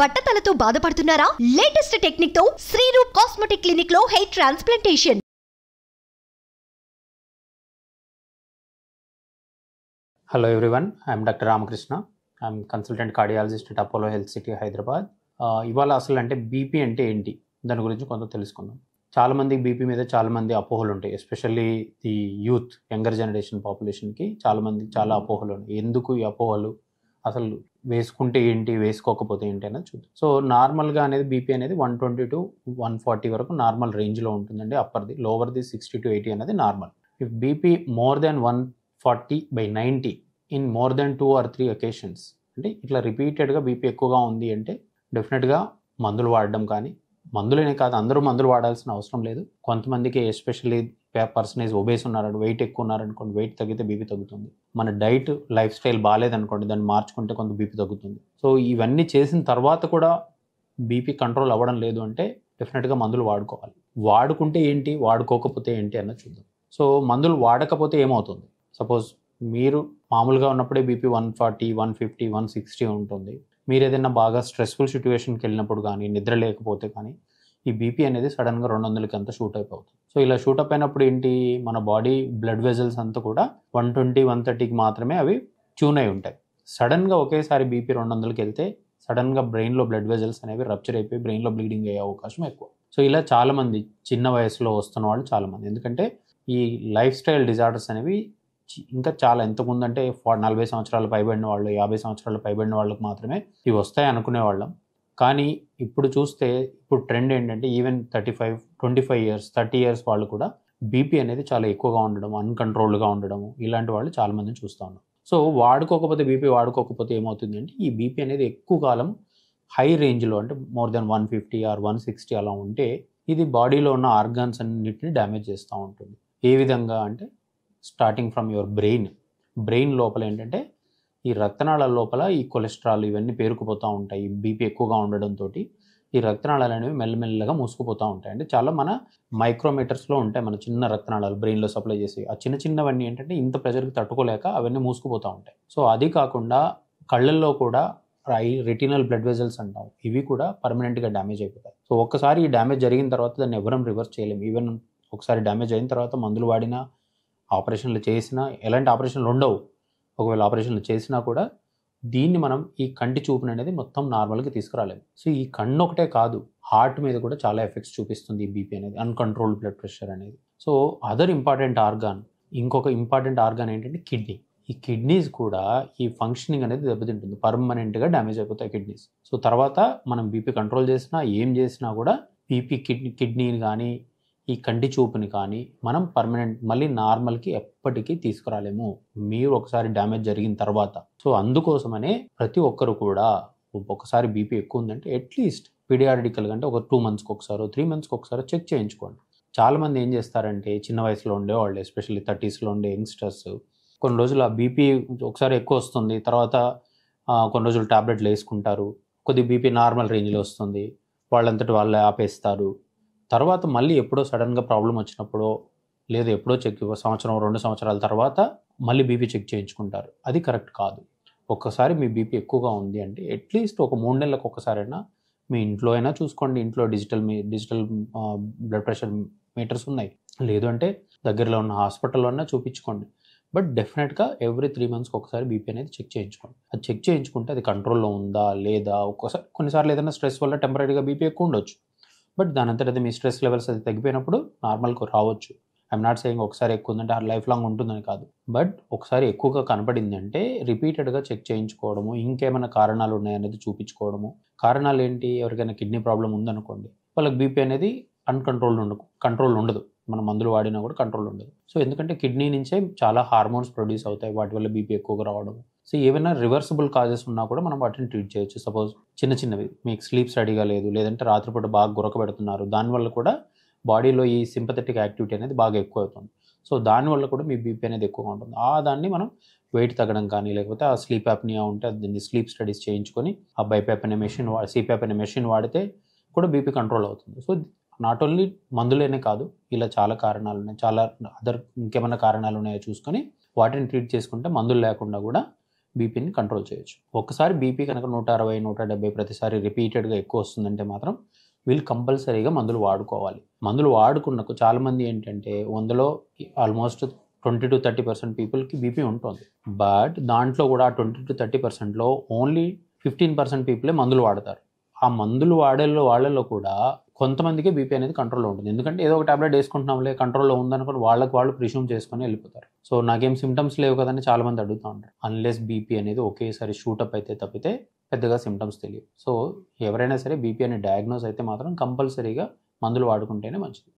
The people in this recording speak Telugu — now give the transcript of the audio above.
బట్టతలతో బాధపడుతున్నారా లేటెస్ట్ టెక్నిక్ తో శ్రీరూప్ కాస్మెటిక్ క్లినిక్ లో hair transplantation hello everyone I'm doctor Ramakrishna I'm consultant cardiologist at Apollo Health City Hyderabad ఇవాళ అసలు అంటే బీపీ అంటే ఏంటి దాని గురించి కొంత తెలుసుకుందాం చాలామంది బీపీ మీద చాలామంది అపోహలు ఉంటాయి especially the youth younger generation పాపులేషన్కి చాలామంది చాలా అపోహలు ఉన్నాయి ఎందుకు ఈ అపోహలు అసలు వేసుకుంటే ఏంటి వేసుకోకపోతే ఏంటి అనేది చూద్దాం సో నార్మల్గా అనేది బీపీ అనేది one twenty to one forty వరకు నార్మల్ రేంజ్లో ఉంటుందండి అప్పర్ది లోవర్ది సిక్స్టీ టు ఎయిటీ అనేది normal if BP more than one forty by ninety in more than two or three occasions అంటే ఇట్లా రిపీటెడ్గా బీపీ ఎక్కువగా ఉంది అంటే డెఫినెట్గా మందులు వాడడం కానీ మందులనే కాదు అందరూ మందులు వాడాల్సిన అవసరం లేదు కొంతమందికి ఎస్పెషల్లీ పర్సన్ ఈజ్ ఒబేస్ ఉన్నారని వెయిట్ ఎక్కువ ఉన్నారనుకోండి వెయిట్ తగ్గితే బీపీ తగ్గుతుంది మన డైట్ లైఫ్ స్టైల్ బాగాలేదనుకోండి దాన్ని మార్చుకుంటే కొంత బీపీ తగ్గుతుంది సో ఇవన్నీ చేసిన తర్వాత కూడా బీపీ కంట్రోల్ అవ్వడం లేదు అంటే డెఫినెట్గా మందులు వాడుకోవాలి వాడుకుంటే ఏంటి వాడుకోకపోతే ఏంటి అన్నది చూద్దాం సో మందులు వాడకపోతే ఏమవుతుంది సపోజ్ మీరు మామూలుగా ఉన్నప్పుడే BP one forty one fifty one sixty ఉంటుంది మీరు ఏదైనా బాగా స్ట్రెస్ఫుల్ సిచ్యువేషన్కి వెళ్ళినప్పుడు కానీ నిద్ర లేకపోతే కానీ ఈ బీపీ అనేది సడన్గా రెండు వందలకి అంత షూట్ అయిపోతుంది సో ఇలా షూట్ అప్ అయినప్పుడు ఏంటి మన బాడీ బ్లడ్ వెజల్స్ అంతా కూడా వన్ ట్వంటీ వన్ థర్టీకి మాత్రమే అవి ట్యూన్ అయి ఉంటాయి సడన్గా ఒకేసారి బీపీ రెండు వందలకి వెళ్తే సడన్గా బ్రెయిన్లో బ్లడ్ వెజల్స్ అనేవి రప్చర్ అయిపోయి బ్రెయిన్లో బ్లీడింగ్ అయ్యే అవకాశం ఎక్కువ సో ఇలా చాలామంది చిన్న వయసులో వస్తున్న వాళ్ళు చాలామంది ఎందుకంటే ఈ లైఫ్ స్టైల్ డిజార్డర్స్ అనేవి ఇంకా చాలా ఎంతకుందంటే నలభై సంవత్సరాలు పైబడిన వాళ్ళు యాభై సంవత్సరాలు పైబడిన వాళ్ళకి మాత్రమే ఇవి వస్తాయి అనుకునేవాళ్ళం కానీ ఇప్పుడు చూస్తే ఇప్పుడు ట్రెండ్ ఏంటంటే even thirty five twenty five years thirty years వాళ్ళు కూడా బీపీ అనేది చాలా ఎక్కువగా ఉండడం అన్కంట్రోల్డ్గా ఉండడం ఇలాంటి వాళ్ళు చాలామందిని చూస్తూ ఉన్నాం సో వాడుకోకపోతే బీపీ వాడుకోకపోతే ఏమవుతుంది అంటే ఈ బీపీ అనేది ఎక్కువ కాలం హై రేంజ్లో అంటే more than one fifty or one sixty అలా ఉంటే ఇది బాడీలో ఉన్న ఆర్గాన్స్ అన్నిటిని డ్యామేజ్ చేస్తూ ఉంటుంది ఏ విధంగా అంటే starting from your brain brain లోపల ఏంటంటే ఈ రక్తనాళాల లోపల ఈ కొలెస్ట్రాల్ ఇవన్నీ పేరుకుపోతూ ఉంటాయి బీపీ ఎక్కువగా ఉండడంతో ఈ రక్తనాళాలు అనేవి మెల్లమెల్లగా మూసుకుపోతూ ఉంటాయి అంటే చాలా మన మైక్రోమీటర్స్లో ఉంటాయి మన చిన్న రక్తనాళాలు బ్రెయిన్లో సప్లై చేసి ఆ చిన్న చిన్నవన్నీ ఏంటంటే ఇంత ప్రెజర్కి తట్టుకోలేక అవన్నీ మూసుకుపోతూ ఉంటాయి సో అది కాకుండా కళ్ళల్లో కూడా ఐ రెటినల్ బ్లడ్ వెజల్స్ అంటాం ఇవి కూడా పర్మనెంట్గా డ్యామేజ్ అయిపోతాయి సో ఒక్కసారి ఈ డ్యామేజ్ జరిగిన తర్వాత దాన్ని ఎవరం రివర్స్ చేయలేము ఈవెన్ ఒకసారి డ్యామేజ్ అయిన తర్వాత మందులు వాడినా ఆపరేషన్లు చేసినా ఎలాంటి ఆపరేషన్లు ఉండవు ఒకవేళ ఆపరేషన్లు చేసినా కూడా దీన్ని మనం ఈ కంటి చూపుని అనేది మొత్తం నార్మల్గా తీసుకురాలేదు సో ఈ కన్ను ఒకటే కాదు హార్ట్ మీద కూడా చాలా ఎఫెక్ట్స్ చూపిస్తుంది ఈ బీపీ అనేది అన్కంట్రోల్ బ్లడ్ ప్రెషర్ అనేది సో అదర్ ఇంపార్టెంట్ ఆర్గాన్ ఇంకొక ఇంపార్టెంట్ ఆర్గాన్ ఏంటంటే కిడ్నీ ఈ కిడ్నీస్ కూడా ఈ ఫంక్షనింగ్ అనేది దెబ్బతింటుంది పర్మనెంట్గా డ్యామేజ్ అయిపోతాయి కిడ్నీస్ సో తర్వాత మనం బీపీ కంట్రోల్ చేసినా ఏం చేసినా కూడా బీపీ కిడ్నీ కిడ్నీని కానీ ఈ కంటి చూపుని కానీ మనం పర్మనెంట్ మళ్ళీ నార్మల్కి ఎప్పటికీ తీసుకురాలేము మీరు ఒకసారి డ్యామేజ్ జరిగిన తర్వాత సో అందుకోసమనే ప్రతి ఒక్కరు కూడా ఒక్కసారి బీపీ ఎక్కువ ఉందంటే అట్లీస్ట్ పీడియాడికల్ కంటే ఒక టూ మంత్స్కి ఒకసారి త్రీ మంత్స్కి ఒకసారి చెక్ చేయించుకోండి చాలామంది ఏం చేస్తారంటే చిన్న వయసులో ఉండే వాళ్ళు ఎస్పెషల్లీ థర్టీస్లో ఉండే యంగ్స్టర్స్ కొన్ని రోజులు ఆ బీపీ ఒకసారి ఎక్కువ వస్తుంది తర్వాత కొన్ని రోజులు ట్యాబ్లెట్లు వేసుకుంటారు కొద్ది బీపీ నార్మల్ రేంజ్లో వస్తుంది వాళ్ళంతటి వాళ్ళు ఆపేస్తారు తర్వాత మళ్ళీ ఎప్పుడో సడన్గా ప్రాబ్లం వచ్చినప్పుడో లేదా ఎప్పుడో చెక్ సంవత్సరం రెండు సంవత్సరాల తర్వాత మళ్ళీ బీపీ చెక్ చేయించుకుంటారు అది కరెక్ట్ కాదు ఒక్కసారి మీ బీపీ ఎక్కువగా ఉంది అంటే అట్లీస్ట్ ఒక మూడు నెలలకు ఒకసారైనా మీ ఇంట్లో అయినా చూసుకోండి ఇంట్లో డిజిటల్ మీ డిజిటల్ బ్లడ్ ప్రెషర్ మీటర్స్ ఉన్నాయి లేదు అంటే దగ్గరలో ఉన్న హాస్పిటల్లో అయినా చూపించుకోండి బట్ డెఫినెట్గా ఎవ్రీ త్రీ మంత్స్కి ఒకసారి బీపీ అనేది చెక్ చేయించుకోండి అది చెక్ చేయించుకుంటే అది కంట్రోల్లో ఉందా లేదా ఒక్కసారి కొన్నిసార్లు ఏదైనా స్ట్రెస్ వల్ల టెంపరీగా బీపీ ఎక్కువ ఉండొచ్చు బట్ దాని అంతటా మీ స్ట్రెస్ లెవెల్స్ అది తగ్గిపోయినప్పుడు నార్మల్కు రావచ్చు ఐఎమ్ నాట్ సేయింగ్ ఒకసారి ఎక్కువ ఉందంటే ఆ లైఫ్ లాంగ్ ఉంటుందని కాదు బట్ ఒకసారి ఎక్కువగా కనపడింది అంటే రిపీటెడ్గా చెక్ చేయించుకోవడము ఇంకేమైనా కారణాలు ఉన్నాయనేది చూపించుకోవడము కారణాలు ఏంటి ఎవరికైనా కిడ్నీ ప్రాబ్లం ఉందనుకోండి వాళ్ళకి బీపీ అనేది అన్కంట్రోల్ ఉండదు కంట్రోల్ ఉండదు మనం మందులు వాడినా కూడా కంట్రోల్ ఉండదు సో ఎందుకంటే కిడ్నీ నుంచే చాలా హార్మోన్స్ ప్రొడ్యూస్ అవుతాయి వాటి వల్ల బీపీ ఎక్కువగా రావడం సో ఏవైనా రివర్సిబుల్ కాజెస్ ఉన్నా కూడా మనం వాటిని ట్రీట్ చేయొచ్చు సపోజ్ చిన్న చిన్నవి మీకు స్లీప్ స్టడీగా లేదు లేదంటే రాత్రిపూట బాగా గురకబెడుతున్నారు దానివల్ల కూడా బాడీలో ఈ సింపథెటిక్ యాక్టివిటీ అనేది బాగా ఎక్కువ అవుతుంది సో దానివల్ల కూడా మీ బీపీ అనేది ఎక్కువగా ఉంటుంది ఆ దాన్ని మనం వెయిట్ తగ్గడం కానీ లేకపోతే ఆ స్లీప్ యాప్నియా ఉంటే దీన్ని స్లీప్ స్టడీస్ చేయించుకొని ఆ బైపాప్ అనే మెషిన్ వా సిపాప్ అనే మెషిన్ వాడితే కూడా బీపీ కంట్రోల్ అవుతుంది సో నాట్ ఓన్లీ మందులేనే కాదు ఇలా చాలా కారణాలు ఉన్నాయి చాలా అదర్ ఇంకేమైనా కారణాలు ఉన్నాయో చూసుకొని వాటిని ట్రీట్ చేసుకుంటే మందులు లేకుండా కూడా బీపీని కంట్రోల్ చేయొచ్చు ఒకసారి బీపీ కనుక నూట అరవై నూట డెబ్బై ప్రతిసారి రిపీటెడ్గా ఎక్కువ వస్తుందంటే మాత్రం వీళ్ళు కంపల్సరీగా మందులు వాడుకోవాలి మందులు వాడుకున్నకు చాలామంది ఏంటంటే వందలో almost twenty to thirty percent పీపుల్కి బీపీ ఉంటుంది బట్ దాంట్లో కూడా ట్వంటీ టు థర్టీ పర్సెంట్లో ఓన్లీ ఫిఫ్టీన్ పర్సెంట్ పీపులే మందులు వాడతారు ఆ మందులు వాడేలో వాళ్ళలో కూడా కొంతమందికి బీపీ అనేది కంట్రోల్లో ఉంటుంది ఎందుకంటే ఏదో ఒక ట్యాబ్లెట్ వేసుకుంటున్నాంలే కంట్రోల్లో ఉందనుకుని వాళ్ళకి వాళ్ళు ప్రిజ్యూమ్ చేసుకొని వెళ్ళిపోతారు సో నాకేం సిమ్టమ్స్ లేవు కదని చాలామంది అడుగుతూ ఉంటారు అన్లెస్ బీపీ అనేది ఒకేసారి షూటప్ అయితే తప్పితే పెద్దగా సిమ్టమ్స్ తెలియదు సో ఎవరైనా సరే బీపీ అనే డయాగ్నోస్ అయితే మాత్రం కంపల్సరీగా మందులు వాడుకుంటేనే మంచిది